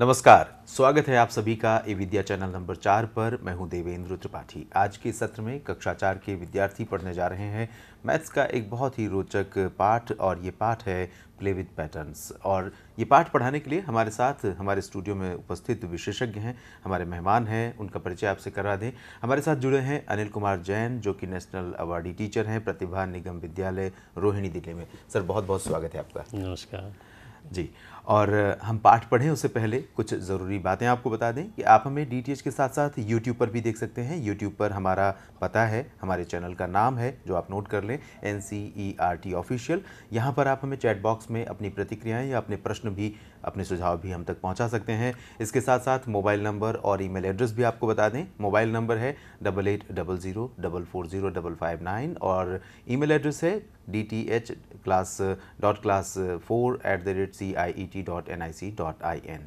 नमस्कार स्वागत है आप सभी का ए विद्या चैनल नंबर चार पर मैं हूं देवेंद्र त्रिपाठी आज के सत्र में कक्षा चार के विद्यार्थी पढ़ने जा रहे हैं मैथ्स का एक बहुत ही रोचक पाठ और ये पाठ है प्ले विद पैटर्न्स और ये पाठ पढ़ाने के लिए हमारे साथ हमारे स्टूडियो में उपस्थित विशेषज्ञ हैं हमारे मेहमान हैं उनका परिचय आपसे करा दें हमारे साथ जुड़े हैं अनिल कुमार जैन जो कि नेशनल अवार्डी टीचर हैं प्रतिभा निगम विद्यालय रोहिणी दिल्ली में सर बहुत बहुत स्वागत है आपका नमस्कार जी और हम पाठ पढ़ें उससे पहले कुछ ज़रूरी बातें आपको बता दें कि आप हमें डी के साथ साथ यूट्यूब पर भी देख सकते हैं यूट्यूब पर हमारा पता है हमारे चैनल का नाम है जो आप नोट कर लें N C E R T official यहाँ पर आप हमें चैट बॉक्स में अपनी प्रतिक्रियाएँ या अपने प्रश्न भी अपने सुझाव भी हम तक पहुंचा सकते हैं इसके साथ साथ मोबाइल नंबर और ईमेल एड्रेस भी आपको बता दें मोबाइल नंबर है double eight double zero double four zero double five nine और ईमेल एड्रेस है D T H class dot class four at the rate C I E T dot N I C dot I N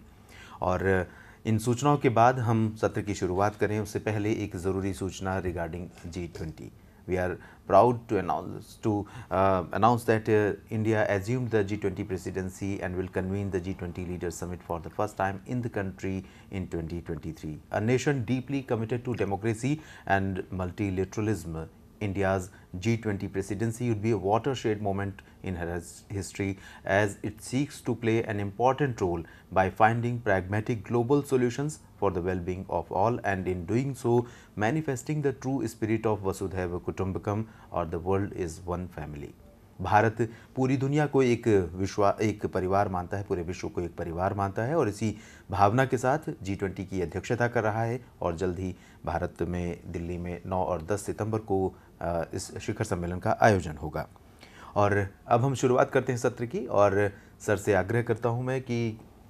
और इन सूचनाओं के बाद हम सत्र की शुरुआत करें उससे पहले एक ज़रूरी सूचना regarding G twenty We are proud to announce to uh, announce that uh, India assumed the G20 presidency and will convene the G20 leaders summit for the first time in the country in 2023. A nation deeply committed to democracy and multilateralism India's G20 presidency would be a watershed moment in her history as it seeks to play an important role by finding pragmatic global solutions for the well-being of all and in doing so manifesting the true spirit of Vasudhaiva Kutumbakam or the world is one family. Bharat पूरी दुनिया को एक विश्वा एक परिवार मानता है पूरे विश्व को एक परिवार मानता है और इसी भावना के साथ जी ट्वेंटी की अध्यक्षता कर रहा है और जल्द ही भारत में दिल्ली में 9 और 10 सितंबर को इस शिखर सम्मेलन का आयोजन होगा और अब हम शुरुआत करते हैं सत्र की और सर से आग्रह करता हूं मैं कि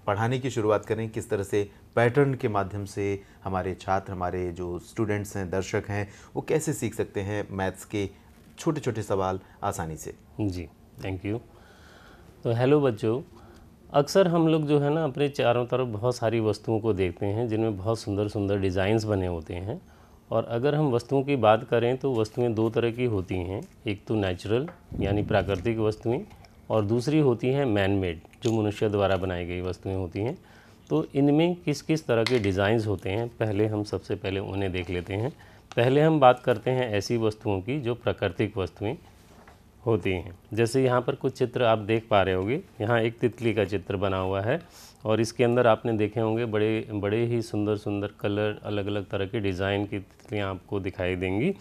पढ़ाने की शुरुआत करें किस तरह से पैटर्न के माध्यम से हमारे छात्र हमारे जो स्टूडेंट्स हैं दर्शक हैं वो कैसे सीख सकते हैं मैथ्स के छोटे छोटे सवाल आसानी से जी थैंक यू तो हेलो बच्चों अक्सर हम लोग जो है ना अपने चारों तरफ बहुत सारी वस्तुओं को देखते हैं जिनमें बहुत सुंदर सुंदर डिज़ाइंस बने होते हैं और अगर हम वस्तुओं की बात करें तो वस्तुएं दो तरह की होती हैं एक तो नेचुरल यानी प्राकृतिक वस्तुएं और दूसरी होती हैं मैन मेड जो मनुष्य द्वारा बनाई गई वस्तुएं होती हैं तो इनमें किस किस तरह के डिज़ाइंस होते हैं पहले हम सबसे पहले उन्हें देख लेते हैं पहले हम बात करते हैं ऐसी वस्तुओं की जो प्राकृतिक वस्तुएं होती हैं जैसे यहाँ पर कुछ चित्र आप देख पा रहे होंगे यहाँ एक तितली का चित्र बना हुआ है और इसके अंदर आपने देखे होंगे बड़े बड़े ही सुंदर सुंदर कलर अलग अलग तरह के डिज़ाइन की तितलियाँ आपको दिखाई देंगी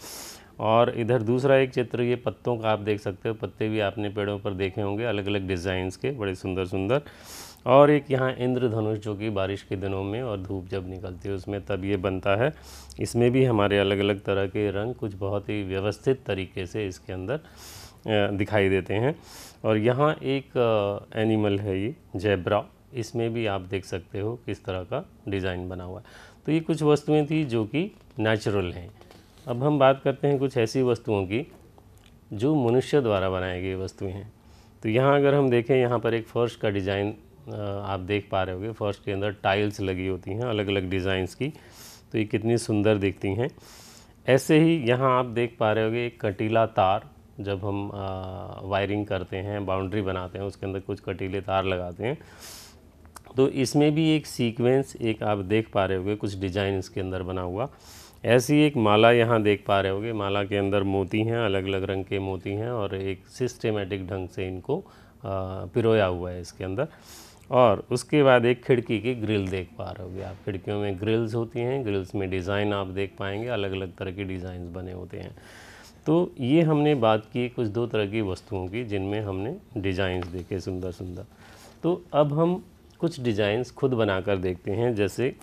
और इधर दूसरा एक चित्र ये पत्तों का आप देख सकते हो पत्ते भी आपने पेड़ों पर देखे होंगे अलग अलग डिज़ाइंस के बड़े सुंदर सुंदर और एक यहाँ इंद्रधनुष जो कि बारिश के दिनों में और धूप जब निकलती है उसमें तब ये बनता है इसमें भी हमारे अलग अलग तरह के रंग कुछ बहुत ही व्यवस्थित तरीके से इसके अंदर दिखाई देते हैं और यहाँ एक एनिमल है ये जेब्रा इसमें भी आप देख सकते हो किस तरह का डिज़ाइन बना हुआ है तो ये कुछ वस्तुएं थी जो कि नेचुरल हैं अब हम बात करते हैं कुछ ऐसी वस्तुओं की जो मनुष्य द्वारा बनाई गई वस्तुएं हैं तो यहाँ अगर हम देखें यहाँ पर एक फर्श का डिज़ाइन आप देख पा रहे होगे फर्श के अंदर टाइल्स लगी होती हैं अलग अलग डिज़ाइंस की तो ये कितनी सुंदर दिखती हैं ऐसे ही यहाँ आप देख पा रहे होगे एक कटीला तार जब हम वायरिंग करते हैं बाउंड्री बनाते हैं उसके अंदर कुछ कटीले तार लगाते हैं तो इसमें भी एक सीक्वेंस एक आप देख पा रहे होगे कुछ डिज़ाइन इसके अंदर बना हुआ ऐसी एक माला यहाँ देख पा रहे होगे माला के अंदर मोती हैं अलग अलग रंग के मोती हैं और एक सिस्टेमेटिक ढंग से इनको पिरोया हुआ है इसके अंदर और उसके बाद एक खिड़की की ग्रिल देख पा रहे होगे आप खिड़कियों में ग्रिल्स होती हैं ग्रिल्स में डिज़ाइन आप देख पाएंगे अलग अलग तरह के डिज़ाइन बने होते हैं तो ये हमने बात की कुछ दो तरह की वस्तुओं की जिनमें हमने डिज़ाइंस देखे सुंदर सुंदर तो अब हम कुछ डिज़ाइंस खुद बनाकर देखते हैं जैसे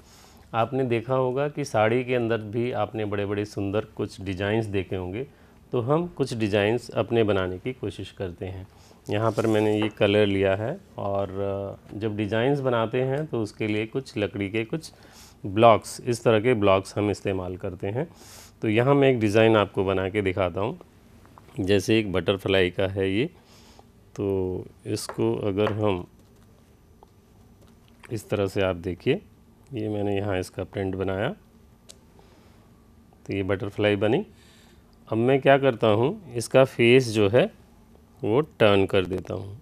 आपने देखा होगा कि साड़ी के अंदर भी आपने बड़े बड़े सुंदर कुछ डिज़ाइंस देखे होंगे तो हम कुछ डिज़ाइंस अपने बनाने की कोशिश करते हैं यहाँ पर मैंने ये कलर लिया है और जब डिज़ाइंस बनाते हैं तो उसके लिए कुछ लकड़ी के कुछ ब्लॉक्स इस तरह के ब्लॉक्स हम इस्तेमाल करते हैं तो यहाँ मैं एक डिज़ाइन आपको बना के दिखाता हूँ जैसे एक बटरफ्लाई का है ये तो इसको अगर हम इस तरह से आप देखिए ये मैंने यहाँ इसका प्रिंट बनाया तो ये बटरफ्लाई बनी अब मैं क्या करता हूँ इसका फेस जो है वो टर्न कर देता हूँ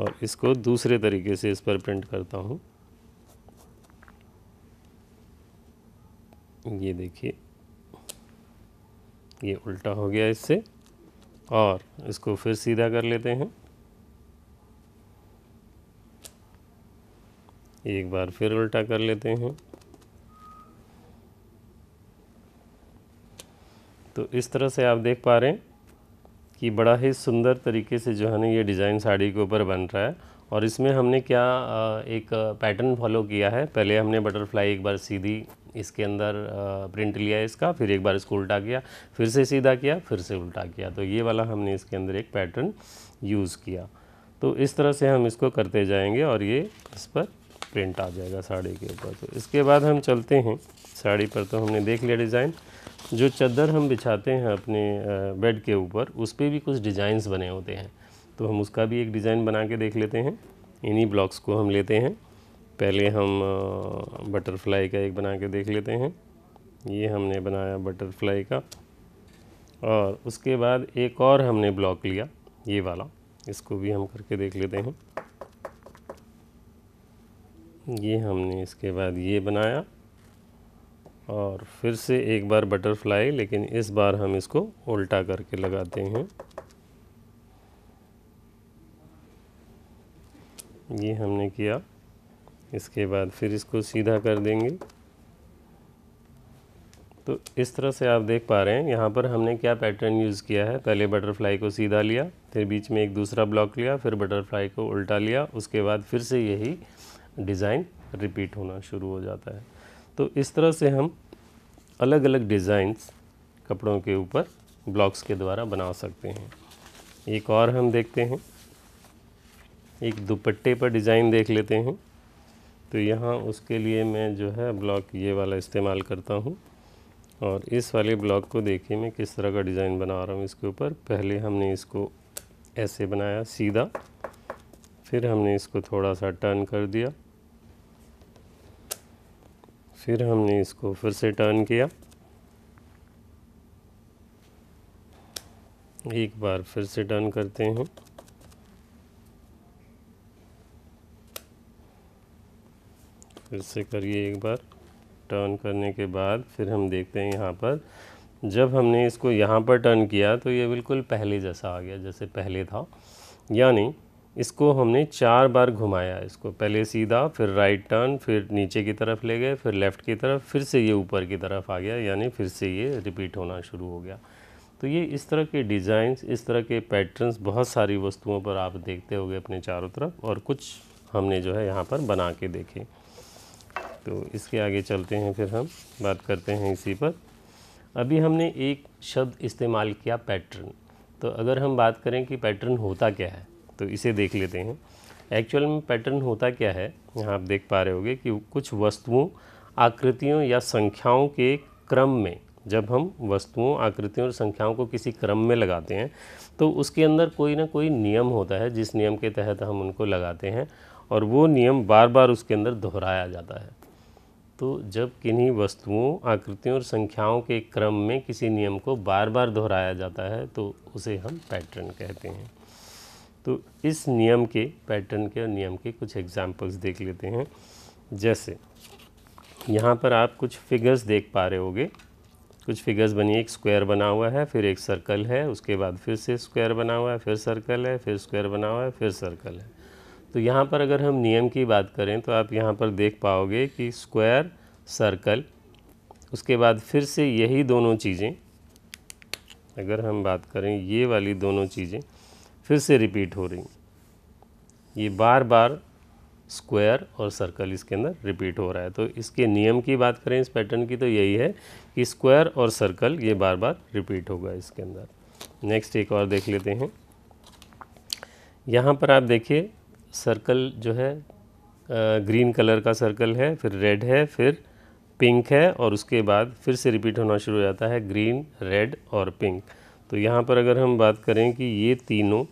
और इसको दूसरे तरीके से इस पर प्रिंट करता हूँ ये देखिए ये उल्टा हो गया इससे और इसको फिर सीधा कर लेते हैं एक बार फिर उल्टा कर लेते हैं तो इस तरह से आप देख पा रहे हैं कि बड़ा ही सुंदर तरीके से जो है ना ये डिज़ाइन साड़ी के ऊपर बन रहा है और इसमें हमने क्या एक पैटर्न फॉलो किया है पहले हमने बटरफ्लाई एक बार सीधी इसके अंदर प्रिंट लिया इसका फिर एक बार इसको उल्टा किया फिर से सीधा किया फिर से उल्टा किया तो ये वाला हमने इसके अंदर एक पैटर्न यूज़ किया तो इस तरह से हम इसको करते जाएंगे और ये इस पर प्रिंट आ जाएगा साड़ी के ऊपर तो इसके बाद हम चलते हैं साड़ी पर तो हमने देख लिया डिज़ाइन जो चद्दर हम बिछाते हैं अपने बेड के ऊपर उस पर भी कुछ डिज़ाइंस बने होते हैं तो हम उसका भी एक डिज़ाइन बना के देख लेते हैं इन्हीं ब्लॉक्स को हम लेते हैं पहले हम बटरफ्लाई का एक बना के देख लेते हैं ये हमने बनाया बटरफ्लाई का और उसके बाद एक और हमने ब्लॉक लिया ये वाला इसको भी हम करके देख लेते हैं ये हमने इसके बाद ये बनाया और फिर से एक बार बटरफ्लाई लेकिन इस बार हम इसको उल्टा करके लगाते हैं ये हमने किया इसके बाद फिर इसको सीधा कर देंगे तो इस तरह से आप देख पा रहे हैं यहाँ पर हमने क्या पैटर्न यूज़ किया है पहले बटरफ्लाई को सीधा लिया फिर बीच में एक दूसरा ब्लॉक लिया फिर बटरफ्लाई को उल्टा लिया उसके बाद फिर से यही डिज़ाइन रिपीट होना शुरू हो जाता है तो इस तरह से हम अलग अलग डिज़ाइंस कपड़ों के ऊपर ब्लॉक्स के द्वारा बना सकते हैं एक और हम देखते हैं एक दुपट्टे पर डिज़ाइन देख लेते हैं तो यहाँ उसके लिए मैं जो है ब्लॉक ये वाला इस्तेमाल करता हूँ और इस वाले ब्लॉक को देखिए मैं किस तरह का डिज़ाइन बना रहा हूँ इसके ऊपर पहले हमने इसको ऐसे बनाया सीधा फिर हमने इसको थोड़ा सा टर्न कर दिया फिर हमने इसको फिर से टर्न किया एक बार फिर से टर्न करते हैं फिर से करिए एक बार टर्न करने के बाद फिर हम देखते हैं यहाँ पर जब हमने इसको यहाँ पर टर्न किया तो ये बिल्कुल पहले जैसा आ गया जैसे पहले था यानी इसको हमने चार बार घुमाया इसको पहले सीधा फिर राइट टर्न फिर नीचे की तरफ ले गए फिर लेफ़्ट की तरफ फिर से ये ऊपर की तरफ आ गया यानी फिर से ये रिपीट होना शुरू हो गया तो ये इस तरह के डिज़ाइंस इस तरह के पैटर्न्स बहुत सारी वस्तुओं पर आप देखते होंगे अपने चारों तरफ और कुछ हमने जो है यहाँ पर बना के देखे तो इसके आगे चलते हैं फिर हम बात करते हैं इसी पर अभी हमने एक शब्द इस्तेमाल किया पैटर्न तो अगर हम बात करें कि पैटर्न होता क्या है तो इसे देख लेते हैं एक्चुअल में पैटर्न होता क्या है यहाँ आप देख पा रहे होगे कि कुछ वस्तुओं आकृतियों या संख्याओं के क्रम में जब हम वस्तुओं आकृतियों और संख्याओं को किसी क्रम में लगाते हैं तो उसके अंदर कोई ना कोई नियम होता है जिस नियम के तहत हम उनको लगाते हैं और वो नियम बार बार उसके अंदर दोहराया जाता है तो जब किन्हीं वस्तुओं आकृतियों और संख्याओं के क्रम में किसी नियम को बार बार दोहराया जाता है तो उसे हम पैटर्न कहते हैं तो इस नियम के पैटर्न के और नियम के कुछ एग्जाम्पल्स देख लेते हैं जैसे यहाँ पर आप कुछ फिगर्स देख पा रहे होगे कुछ फिगर्स बनी एक स्क्वायर बना हुआ है फिर एक सर्कल है उसके बाद फिर से स्क्वायर बना हुआ है फिर सर्कल है फिर स्क्वायर बना हुआ है फिर सर्कल है तो यहाँ पर अगर हम नियम की बात करें तो आप यहाँ पर देख पाओगे कि स्क्वायर सर्कल उसके बाद फिर से यही दोनों चीज़ें अगर हम बात करें ये वाली दोनों चीज़ें फिर से रिपीट हो रही ये बार बार स्क्वायर और सर्कल इसके अंदर रिपीट हो रहा है तो इसके नियम की बात करें इस पैटर्न की तो यही है कि स्क्वायर और सर्कल ये बार बार रिपीट होगा इसके अंदर नेक्स्ट एक और देख लेते हैं यहाँ पर आप देखिए सर्कल जो है ग्रीन कलर का सर्कल है फिर रेड है फिर पिंक है और उसके बाद फिर से रिपीट होना शुरू हो जाता है ग्रीन रेड और पिंक तो यहाँ पर अगर हम बात करें कि ये तीनों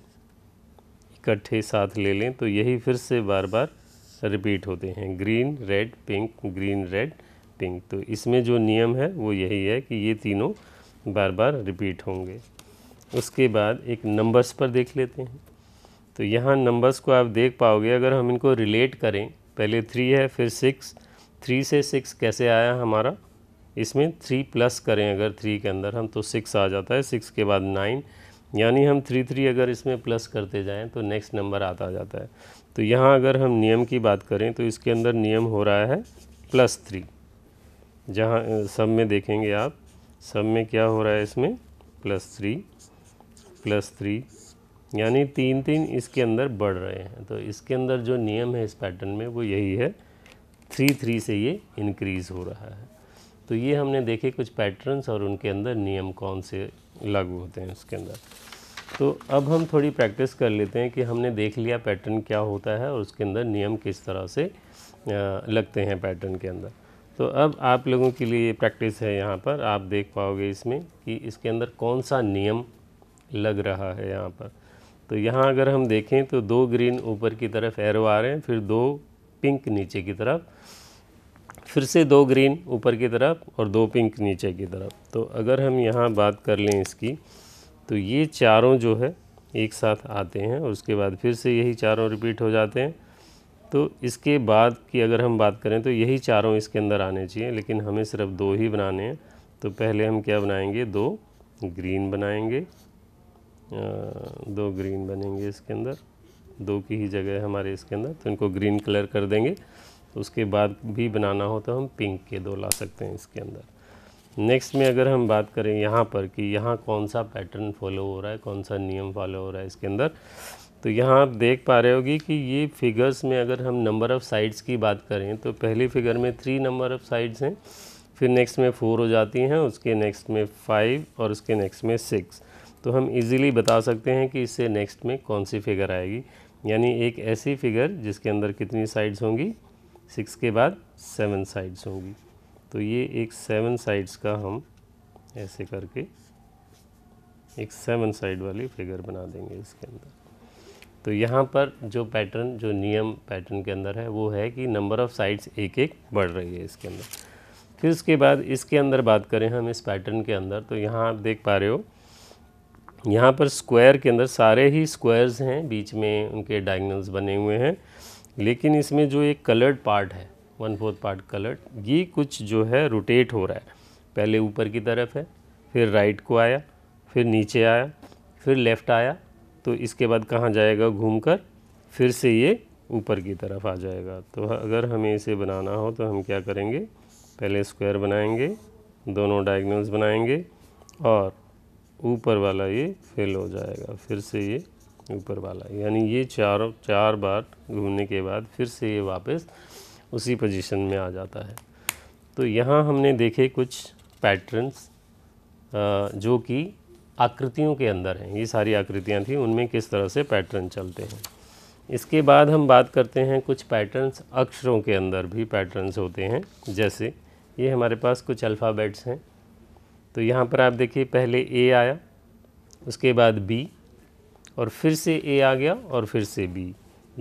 इकट्ठे साथ ले लें तो यही फिर से बार बार रिपीट होते हैं green red pink green red pink तो इसमें जो नियम है वो यही है कि ये तीनों बार बार रिपीट होंगे उसके बाद एक नंबर्स पर देख लेते हैं तो यहाँ नंबर्स को आप देख पाओगे अगर हम इनको रिलेट करें पहले थ्री है फिर सिक्स थ्री से सिक्स कैसे आया हमारा इसमें थ्री प्लस करें अगर थ्री के अंदर हम तो सिक्स आ जाता है सिक्स के बाद नाइन यानी हम थ्री थ्री अगर इसमें प्लस करते जाएँ तो नेक्स्ट नंबर आता जाता है तो यहाँ अगर हम नियम की बात करें तो इसके अंदर नियम हो रहा है प्लस थ्री जहाँ सब में देखेंगे आप सब में क्या हो रहा है इसमें प्लस थ्री प्लस थ्री यानी तीन तीन इसके अंदर बढ़ रहे हैं तो इसके अंदर जो नियम है इस पैटर्न में वो यही है थ्री थ्री से ये इनक्रीज़ हो रहा है तो ये हमने देखे कुछ पैटर्न्स और उनके अंदर नियम कौन से लागू होते हैं उसके अंदर तो अब हम थोड़ी प्रैक्टिस कर लेते हैं कि हमने देख लिया पैटर्न क्या होता है और उसके अंदर नियम किस तरह से लगते हैं पैटर्न के अंदर तो अब आप लोगों के लिए प्रैक्टिस है यहाँ पर आप देख पाओगे इसमें कि इसके अंदर कौन सा नियम लग रहा है यहाँ पर तो यहाँ अगर हम देखें तो दो ग्रीन ऊपर की तरफ एरो आ रहे हैं फिर दो पिंक नीचे की तरफ फिर से दो ग्रीन ऊपर की तरफ और दो पिंक नीचे की तरफ तो अगर हम यहाँ बात कर लें इसकी तो ये चारों जो है एक साथ आते हैं और उसके बाद फिर से यही चारों रिपीट हो जाते हैं तो इसके बाद की अगर हम बात करें तो यही चारों इसके अंदर आने चाहिए लेकिन हमें सिर्फ दो ही बनाने हैं तो पहले हम क्या बनाएंगे दो ग्रीन बनाएंगे दो ग्रीन बनेंगे इसके अंदर दो की ही जगह है हमारे इसके अंदर तो इनको ग्रीन कलर कर देंगे उसके बाद भी बनाना हो तो हम पिंक के दो ला सकते हैं इसके अंदर नेक्स्ट में अगर हम बात करें यहाँ पर कि यहाँ कौन सा पैटर्न फॉलो हो रहा है कौन सा नियम फॉलो हो रहा है इसके अंदर तो यहाँ आप देख पा रहे होगी कि ये फिगर्स में अगर हम नंबर ऑफ़ साइड्स की बात करें तो पहली फिगर में थ्री नंबर ऑफ़ साइड्स हैं फिर नेक्स्ट में फ़ोर हो जाती हैं उसके नेक्स्ट में फ़ाइव और उसके नेक्स्ट में सिक्स तो हम इजीली बता सकते हैं कि इससे नेक्स्ट में कौन सी फिगर आएगी यानी एक ऐसी फिगर जिसके अंदर कितनी साइड्स होंगी सिक्स के बाद सेवन साइड्स होंगी तो ये एक सेवन साइड्स का हम ऐसे करके एक सेवन साइड वाली फिगर बना देंगे इसके अंदर तो यहाँ पर जो पैटर्न जो नियम पैटर्न के अंदर है वो है कि नंबर ऑफ़ साइड्स एक एक बढ़ रही है इसके अंदर फिर उसके बाद इसके अंदर बात करें हम इस पैटर्न के अंदर तो यहाँ आप देख पा रहे हो यहाँ पर स्क्वायर के अंदर सारे ही स्क्वायर्स हैं बीच में उनके डायगनल्स बने हुए हैं लेकिन इसमें जो एक कलर्ड पार्ट है वन फोर्थ पार्ट कलर्ड ये कुछ जो है रोटेट हो रहा है पहले ऊपर की तरफ है फिर राइट को आया फिर नीचे आया फिर लेफ़्ट आया तो इसके बाद कहाँ जाएगा घूमकर फिर से ये ऊपर की तरफ आ जाएगा तो अगर हमें इसे बनाना हो तो हम क्या करेंगे पहले स्क्वायर बनाएंगे दोनों डायगनल्स बनाएंगे और ऊपर वाला ये फेल हो जाएगा फिर से ये ऊपर वाला यानी ये चारों चार बार घूमने के बाद फिर से ये वापस उसी पोजीशन में आ जाता है तो यहाँ हमने देखे कुछ पैटर्न्स जो कि आकृतियों के अंदर हैं ये सारी आकृतियाँ थी उनमें किस तरह से पैटर्न चलते हैं इसके बाद हम बात करते हैं कुछ पैटर्न्स अक्षरों के अंदर भी पैटर्न्स होते हैं जैसे ये हमारे पास कुछ अल्फ़ाबेट्स हैं तो यहाँ पर आप देखिए पहले ए आया उसके बाद बी और फिर से ए आ गया और फिर से बी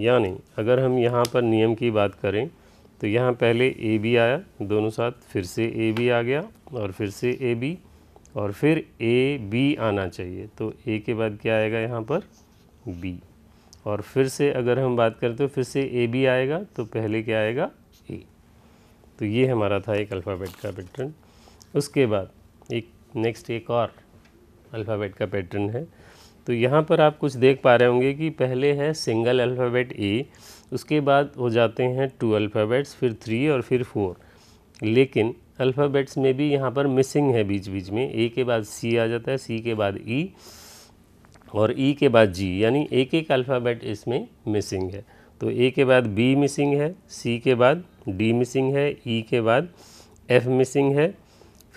यानी अगर हम यहाँ पर नियम की बात करें तो यहाँ पहले ए बी आया दोनों साथ फिर से ए बी आ गया और फिर से ए बी और फिर ए बी आना चाहिए तो ए के बाद क्या आएगा यहाँ पर बी और फिर से अगर हम बात करते तो फिर से ए बी आएगा तो पहले क्या आएगा ए तो ये हमारा था एक अल्फ़ाबेट का पैटर्न उसके बाद एक नेक्स्ट एक और अल्फ़ाबेट का पैटर्न है तो यहाँ पर आप कुछ देख पा रहे होंगे कि पहले है सिंगल अल्फ़ाबेट ए उसके बाद हो जाते हैं टू अल्फ़ाबेट्स फिर थ्री और फिर फोर लेकिन अल्फ़ाबेट्स में भी यहाँ पर मिसिंग है बीच बीच में ए के बाद सी आ जाता है सी के बाद ई और ई के बाद जी यानी एक एक अल्फ़ाबेट इसमें मिसिंग है तो ए के बाद बी मिसिंग है सी के बाद डी मिसिंग है ई के बाद एफ़ मिसिंग है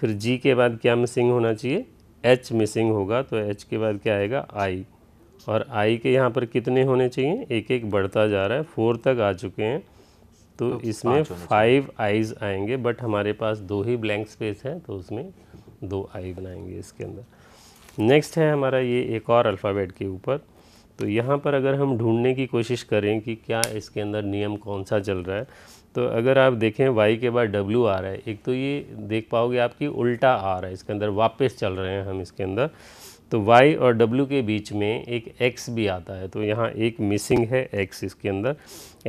फिर जी के बाद क्या मिसिंग होना चाहिए एच मिसिंग होगा तो एच के बाद क्या आएगा आई और आई के यहाँ पर कितने होने चाहिए एक एक बढ़ता जा रहा है फोर तक आ चुके हैं तो, तो इसमें फाइव आईज आएंगे बट हमारे पास दो ही ब्लैंक स्पेस है तो उसमें दो आई बनाएंगे इसके अंदर नेक्स्ट है हमारा ये एक और अल्फ़ाबेट के ऊपर तो यहाँ पर अगर हम ढूंढने की कोशिश करें कि क्या इसके अंदर नियम कौन सा चल रहा है तो अगर आप देखें y के बाद w आ रहा है एक तो ये देख पाओगे आपकी उल्टा आ रहा है इसके अंदर वापस चल रहे हैं हम इसके अंदर तो y और w के बीच में एक x भी आता है तो यहाँ एक मिसिंग है x इसके अंदर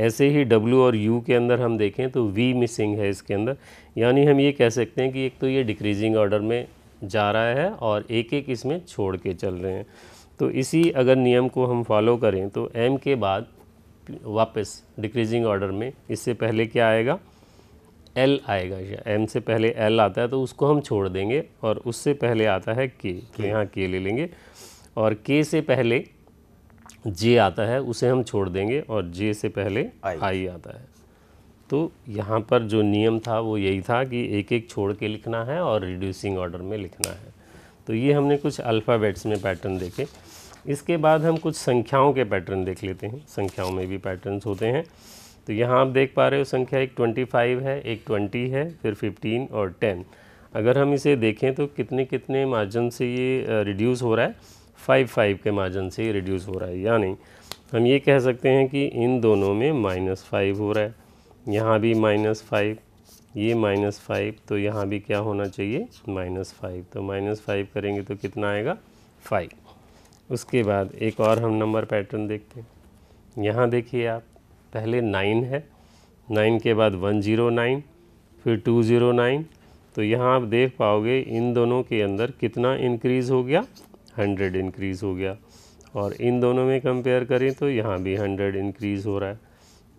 ऐसे ही w और u के अंदर हम देखें तो v मिसिंग है इसके अंदर यानी हम ये कह सकते हैं कि एक तो ये डिक्रीजिंग ऑर्डर में जा रहा है और एक एक इसमें छोड़ के चल रहे हैं तो इसी अगर नियम को हम फॉलो करें तो एम के बाद वापस डिक्रीजिंग ऑर्डर में इससे पहले क्या आएगा एल आएगा एम से पहले एल आता है तो उसको हम छोड़ देंगे और उससे पहले आता है के तो यहाँ के ले लेंगे और के से पहले जे आता है उसे हम छोड़ देंगे और जे से पहले आई, आई आता है तो यहाँ पर जो नियम था वो यही था कि एक एक छोड़ के लिखना है और रिड्यूसिंग ऑर्डर में लिखना है तो ये हमने कुछ अल्फ़ाबेट्स में पैटर्न देखे इसके बाद हम कुछ संख्याओं के पैटर्न देख लेते हैं संख्याओं में भी पैटर्न्स होते हैं तो यहाँ आप देख पा रहे हो संख्या एक ट्वेंटी फ़ाइव है एक ट्वेंटी है फिर फिफ्टीन और टेन अगर हम इसे देखें तो कितने कितने मार्जिन से ये रिड्यूस हो रहा है फाइव फाइव के मार्जिन से ये रिड्यूस हो रहा है यानी हम ये कह सकते हैं कि इन दोनों में माइनस फाइव हो रहा है यहाँ भी माइनस फाइव ये माइनस फाइव तो यहाँ भी क्या होना चाहिए माइनस फाइव तो माइनस फाइव करेंगे तो कितना आएगा फाइव उसके बाद एक और हम नंबर पैटर्न देखते हैं यहाँ देखिए आप पहले नाइन है नाइन के बाद वन ज़ीरो नाइन फिर टू ज़ीरो नाइन तो यहाँ आप देख पाओगे इन दोनों के अंदर कितना इंक्रीज़ हो गया हंड्रेड इंक्रीज़ हो गया और इन दोनों में कंपेयर करें तो यहाँ भी हंड्रेड इंक्रीज़ हो रहा है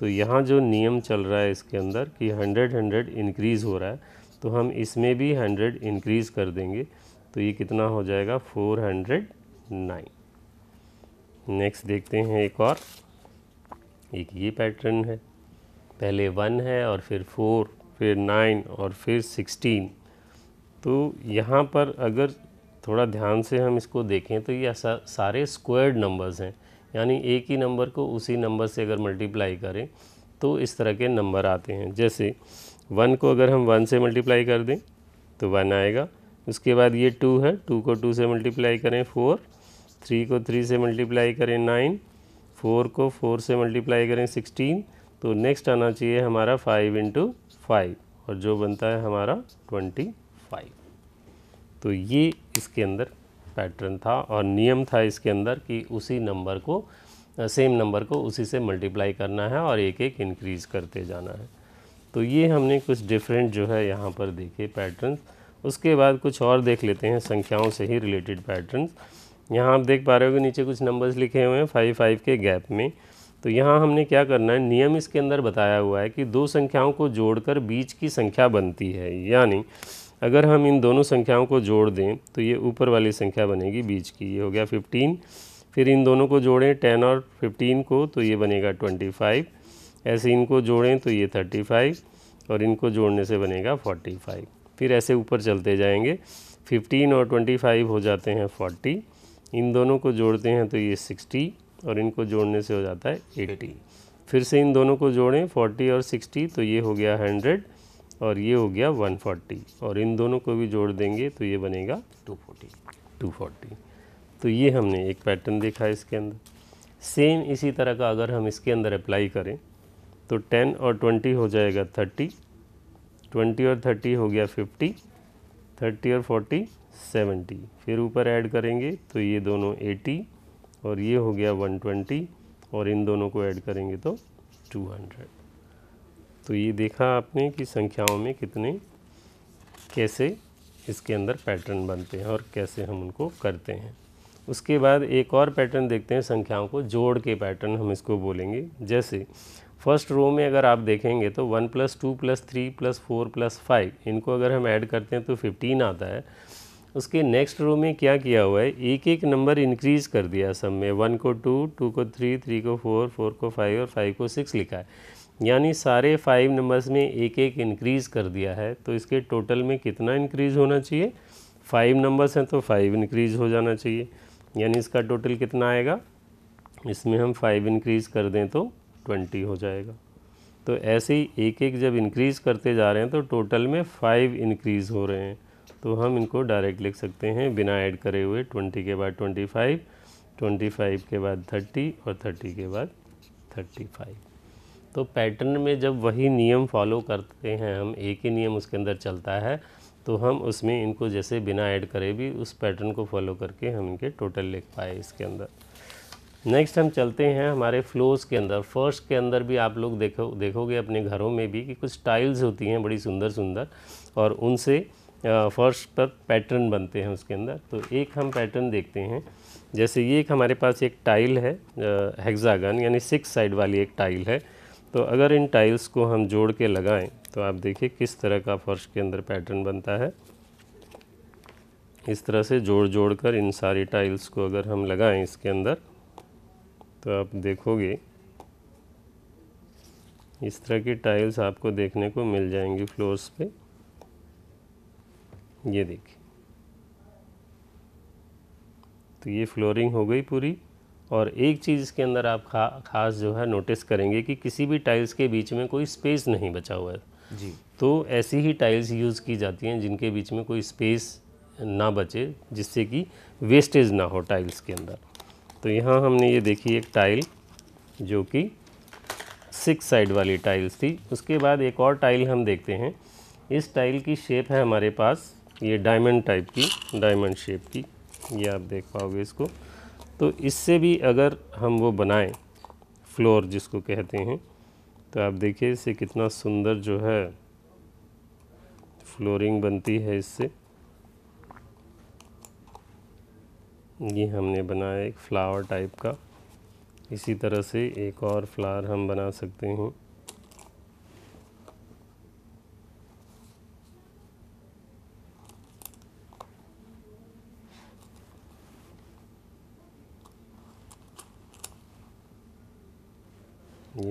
तो यहाँ जो नियम चल रहा है इसके अंदर कि हंड्रेड हंड्रेड इंक्रीज़ हो रहा है तो हम इसमें भी हंड्रेड इंक्रीज़ कर देंगे तो ये कितना हो जाएगा फोर हंड्रेड नाइन नेक्स्ट देखते हैं एक और एक ये पैटर्न है पहले वन है और फिर फोर फिर नाइन और फिर सिक्सटीन तो यहाँ पर अगर थोड़ा ध्यान से हम इसको देखें तो ये सारे स्क्वायर्ड नंबर्स हैं यानी एक ही नंबर को उसी नंबर से अगर मल्टीप्लाई करें तो इस तरह के नंबर आते हैं जैसे वन को अगर हम वन से मल्टीप्लाई कर दें तो वन आएगा उसके बाद ये टू है टू को टू से मल्टीप्लाई करें फोर थ्री को थ्री से मल्टीप्लाई करें नाइन फोर को फोर से मल्टीप्लाई करें सिक्सटीन तो नेक्स्ट आना चाहिए हमारा फाइव इंटू फाइव और जो बनता है हमारा ट्वेंटी फाइव तो ये इसके अंदर पैटर्न था और नियम था इसके अंदर कि उसी नंबर को सेम नंबर को उसी से मल्टीप्लाई करना है और एक एक इंक्रीज़ करते जाना है तो ये हमने कुछ डिफरेंट जो है यहाँ पर देखे पैटर्न उसके बाद कुछ और देख लेते हैं संख्याओं से ही रिलेटेड पैटर्न्स यहाँ आप देख पा रहे हो कि नीचे कुछ नंबर्स लिखे हुए हैं फाइव फाइव के गैप में तो यहाँ हमने क्या करना है नियम इसके अंदर बताया हुआ है कि दो संख्याओं को जोड़कर बीच की संख्या बनती है यानी अगर हम इन दोनों संख्याओं को जोड़ दें तो ये ऊपर वाली संख्या बनेगी बीच की ये हो गया फिफ्टीन फिर इन दोनों को जोड़ें टेन और फिफ्टीन को तो ये बनेगा ट्वेंटी फाइव ऐसे इनको जोड़ें तो ये थर्टी फाइव और इनको जोड़ने से बनेगा फोर्टी फाइव फिर ऐसे ऊपर चलते जाएंगे फिफ्टीन और ट्वेंटी फाइव हो जाते हैं फोर्टी इन दोनों को जोड़ते हैं तो ये 60 और इनको जोड़ने से हो जाता है 80 फिर से इन दोनों को जोड़ें 40 और 60 तो ये हो गया 100 और ये हो गया 140 और इन दोनों को भी जोड़ देंगे तो ये बनेगा 240 240 तो ये हमने एक पैटर्न देखा है इसके अंदर सेम इसी तरह का अगर हम इसके अंदर अप्लाई करें तो टेन और ट्वेंटी हो जाएगा थर्टी ट्वेंटी और थर्टी हो गया फिफ्टी थर्टी और फोर्टी सेवेंटी फिर ऊपर ऐड करेंगे तो ये दोनों एटी और ये हो गया वन ट्वेंटी और इन दोनों को ऐड करेंगे तो टू हंड्रेड तो ये देखा आपने कि संख्याओं में कितने कैसे इसके अंदर पैटर्न बनते हैं और कैसे हम उनको करते हैं उसके बाद एक और पैटर्न देखते हैं संख्याओं को जोड़ के पैटर्न हम इसको बोलेंगे जैसे फर्स्ट रो में अगर आप देखेंगे तो one plus two plus three plus four plus five इनको अगर हम ऐड करते हैं तो फिफ्टीन आता है उसके नेक्स्ट रो में क्या किया हुआ है एक एक नंबर इंक्रीज़ कर दिया सब में वन को टू टू को थ्री थ्री को फोर फोर को फाइव और फाइव को सिक्स लिखा है यानी सारे फाइव नंबर्स में एक एक इंक्रीज़ कर दिया है तो इसके टोटल में कितना इंक्रीज़ होना चाहिए फाइव नंबर्स हैं तो फाइव इंक्रीज़ हो जाना चाहिए यानी इसका टोटल कितना आएगा इसमें हम फाइव इंक्रीज़ कर दें तो ट्वेंटी हो जाएगा तो ऐसे ही एक एक जब इंक्रीज़ करते जा रहे हैं तो टोटल में फ़ाइव इंक्रीज़ हो रहे हैं तो हम इनको डायरेक्ट लिख सकते हैं बिना ऐड करे हुए ट्वेंटी के बाद ट्वेंटी फाइव ट्वेंटी फाइव के बाद थर्टी और थर्टी के बाद थर्टी फाइव तो पैटर्न में जब वही नियम फॉलो करते हैं हम एक ही नियम उसके अंदर चलता है तो हम उसमें इनको जैसे बिना ऐड करे भी उस पैटर्न को फॉलो करके हम इनके टोटल लिख पाए इसके अंदर नेक्स्ट हम चलते हैं हमारे फ्लोर्स के अंदर फर्स्ट के अंदर भी आप लोग देखो देखोगे अपने घरों में भी कि कुछ टाइल्स होती हैं बड़ी सुंदर सुंदर और उनसे फर्श पर पैटर्न बनते हैं उसके अंदर तो एक हम पैटर्न देखते हैं जैसे ये एक हमारे पास एक टाइल है हेक्सागन यानी सिक्स साइड वाली एक टाइल है तो अगर इन टाइल्स को हम जोड़ के लगाएं तो आप देखिए किस तरह का फर्श के अंदर पैटर्न बनता है इस तरह से जोड़ जोड़ कर इन सारी टाइल्स को अगर हम लगाएं इसके अंदर तो आप देखोगे इस तरह की टाइल्स आपको देखने को मिल जाएंगी फ्लोर्स पे ये देखिए तो ये फ्लोरिंग हो गई पूरी और एक चीज़ इसके अंदर आप खा खास जो है नोटिस करेंगे कि किसी भी टाइल्स के बीच में कोई स्पेस नहीं बचा हुआ है जी तो ऐसी ही टाइल्स यूज़ की जाती हैं जिनके बीच में कोई स्पेस ना बचे जिससे कि वेस्टेज ना हो टाइल्स के अंदर तो यहाँ हमने ये देखी एक टाइल जो कि सिक्स साइड वाली टाइल्स थी उसके बाद एक और टाइल हम देखते हैं इस टाइल की शेप है हमारे पास ये डायमंड टाइप की डायमंड शेप की ये आप देख पाओगे इसको तो इससे भी अगर हम वो बनाएं फ्लोर जिसको कहते हैं तो आप देखिए इससे कितना सुंदर जो है फ्लोरिंग बनती है इससे ये हमने बनाया एक फ्लावर टाइप का इसी तरह से एक और फ्लावर हम बना सकते हैं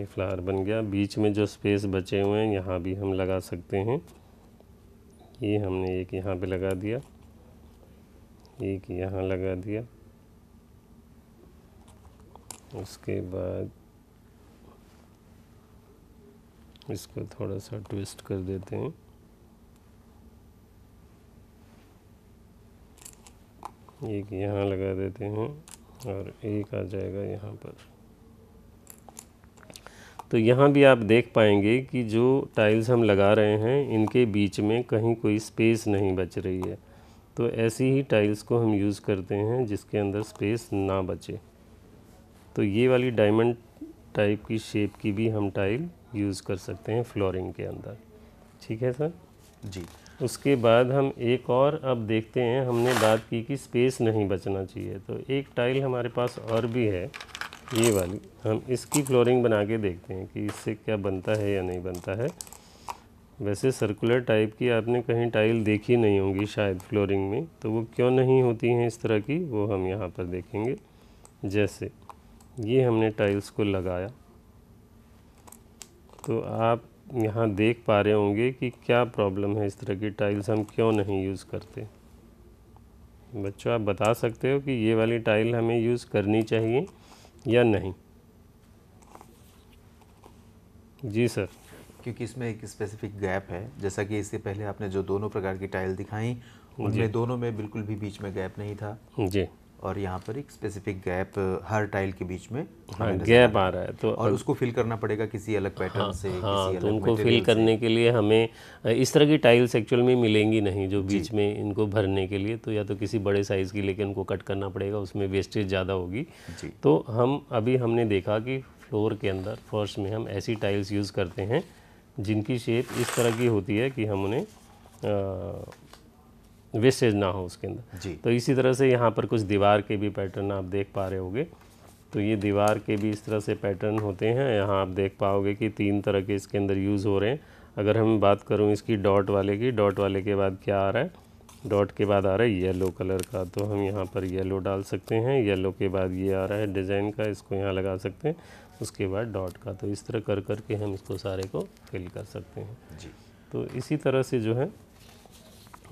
ये फ्लावर बन गया बीच में जो स्पेस बचे हुए हैं यहाँ भी हम लगा सकते हैं ये हमने एक यहाँ पे लगा दिया एक यहाँ लगा दिया उसके बाद इसको थोड़ा सा ट्विस्ट कर देते हैं एक यहाँ लगा देते हैं और एक आ जाएगा यहाँ पर तो यहाँ भी आप देख पाएंगे कि जो टाइल्स हम लगा रहे हैं इनके बीच में कहीं कोई स्पेस नहीं बच रही है तो ऐसी ही टाइल्स को हम यूज़ करते हैं जिसके अंदर स्पेस ना बचे तो ये वाली डायमंड टाइप की शेप की भी हम टाइल यूज़ कर सकते हैं फ्लोरिंग के अंदर ठीक है सर जी उसके बाद हम एक और अब देखते हैं हमने बात की कि स्पेस नहीं बचना चाहिए तो एक टाइल हमारे पास और भी है ये वाली हम इसकी फ्लोरिंग बना के देखते हैं कि इससे क्या बनता है या नहीं बनता है वैसे सर्कुलर टाइप की आपने कहीं टाइल देखी नहीं होगी शायद फ्लोरिंग में तो वो क्यों नहीं होती हैं इस तरह की वो हम यहाँ पर देखेंगे जैसे ये हमने टाइल्स को लगाया तो आप यहाँ देख पा रहे होंगे कि क्या प्रॉब्लम है इस तरह की टाइल्स हम क्यों नहीं यूज़ करते बच्चों आप बता सकते हो कि ये वाली टाइल हमें यूज़ करनी चाहिए या नहीं जी सर क्योंकि इसमें एक स्पेसिफिक गैप है जैसा कि इससे पहले आपने जो दोनों प्रकार की टाइल दिखाई उनमें दोनों में बिल्कुल भी बीच में गैप नहीं था जी और यहाँ पर एक स्पेसिफिक गैप हर टाइल के बीच में हाँ, गैप आ रहा है तो और उसको फिल करना पड़ेगा किसी अलग पैटर्न हाँ, से हाँ, किसी तो अलग उनको फिल करने के लिए हमें इस तरह की टाइल्स एक्चुअल में मिलेंगी नहीं जो बीच में इनको भरने के लिए तो या तो किसी बड़े साइज़ की लेकिन उनको कट करना पड़ेगा उसमें वेस्टेज ज़्यादा होगी तो हम अभी हमने देखा कि फ्लोर के अंदर फर्स्ट में हम ऐसी टाइल्स यूज़ करते हैं जिनकी शेप इस तरह की होती है कि हम उन्हें वेस्टेज ना हो उसके अंदर तो इसी तरह से यहाँ पर कुछ दीवार के भी पैटर्न आप देख पा रहे होगे तो ये दीवार के भी इस तरह से पैटर्न होते हैं यहाँ आप देख पाओगे कि तीन तरह के इसके अंदर यूज़ हो रहे हैं अगर हम बात करूँ इसकी डॉट वाले की डॉट वाले के बाद क्या आ रहा है डॉट के बाद आ रहा है येलो कलर का तो हम यहाँ पर येलो डाल सकते हैं येलो के बाद ये आ रहा है डिज़ाइन का इसको यहाँ लगा सकते हैं उसके बाद डॉट का तो इस तरह कर कर के हम इसको सारे को फिल कर सकते हैं जी तो इसी तरह से जो है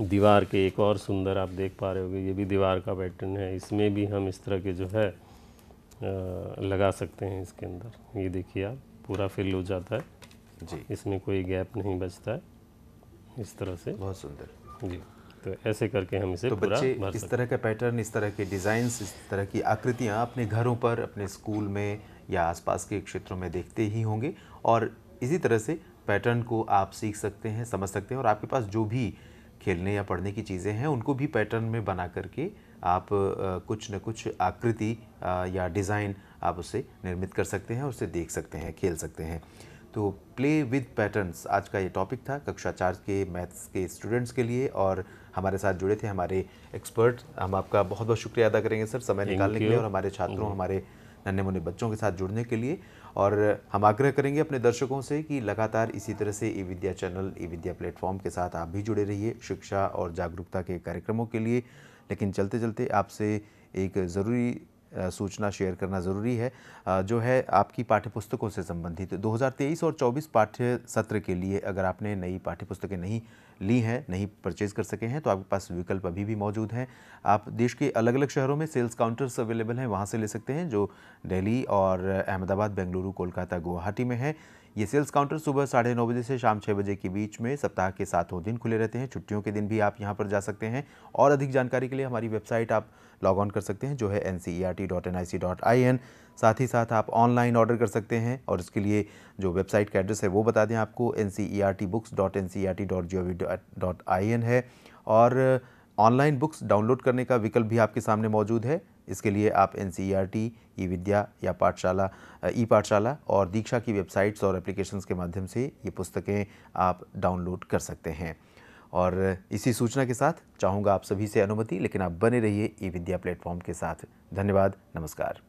दीवार के एक और सुंदर आप देख पा रहे होगे ये भी दीवार का पैटर्न है इसमें भी हम इस तरह के जो है लगा सकते हैं इसके अंदर ये देखिए आप पूरा फिल हो जाता है जी इसमें कोई गैप नहीं बचता है इस तरह से बहुत सुंदर जी तो ऐसे करके हम इसे तो पूरा बच्चे इस तरह का पैटर्न इस तरह के डिज़ाइंस इस तरह की आकृतियाँ अपने घरों पर अपने स्कूल में या आसपास के क्षेत्रों में देखते ही होंगे और इसी तरह से पैटर्न को आप सीख सकते हैं समझ सकते हैं और आपके पास जो भी खेलने या पढ़ने की चीज़ें हैं उनको भी पैटर्न में बना करके आप कुछ न कुछ आकृति या डिज़ाइन आप उसे निर्मित कर सकते हैं उसे देख सकते हैं खेल सकते हैं तो प्ले विद पैटर्न्स आज का ये टॉपिक था कक्षा चार के मैथ्स के स्टूडेंट्स के लिए और हमारे साथ जुड़े थे हमारे एक्सपर्ट हम आपका बहुत बहुत शुक्रिया अदा करेंगे सर समय निकालने के लिए और हमारे छात्रों हमारे नन्हे मुन्ने बच्चों के साथ जुड़ने के लिए और हम आग्रह करेंगे अपने दर्शकों से कि लगातार इसी तरह से ई विद्या चैनल ई विद्या प्लेटफॉर्म के साथ आप भी जुड़े रहिए शिक्षा और जागरूकता के कार्यक्रमों के लिए लेकिन चलते चलते आपसे एक ज़रूरी सूचना शेयर करना ज़रूरी है जो है आपकी पाठ्यपुस्तकों से संबंधित 2023 और 24 पाठ्य सत्र के लिए अगर आपने नई पाठ्य पुस्तकें नहीं ली हैं नहीं परचेज़ कर सके हैं तो आपके पास विकल्प अभी भी मौजूद हैं आप देश के अलग अलग शहरों में सेल्स काउंटर्स अवेलेबल हैं वहाँ से ले सकते हैं जो दिल्ली और अहमदाबाद बेंगलुरु कोलकाता गुवाहाटी में है ये सेल्स काउंटर सुबह साढ़े नौ बजे से शाम छः बजे के बीच में सप्ताह के सातों दिन खुले रहते हैं छुट्टियों के दिन भी आप यहाँ पर जा सकते हैं और अधिक जानकारी के लिए हमारी वेबसाइट आप लॉग ऑन कर सकते हैं जो है एन e साथ ही साथ आप ऑनलाइन ऑर्डर कर सकते हैं और इसके लिए जो वेबसाइट का एड्रेस है वो बता दें आपको N C E R T books dot N C E R T dot G O V dot I N है और ऑनलाइन बुक्स डाउनलोड करने का विकल्प भी आपके सामने मौजूद है इसके लिए आप N C R e T e Vidya या पाठशाला ई पाठशाला और दीक्षा की वेबसाइट्स और एप्लीकेशंस के माध्यम से ये पुस्तकें आप डाउनलोड कर सकते हैं और इसी सूचना के साथ चाहूँगा आप सभी से अनुमति लेकिन आप बने रहिए ई विद्या प्लेटफॉर्म के साथ धन्यवाद नमस्कार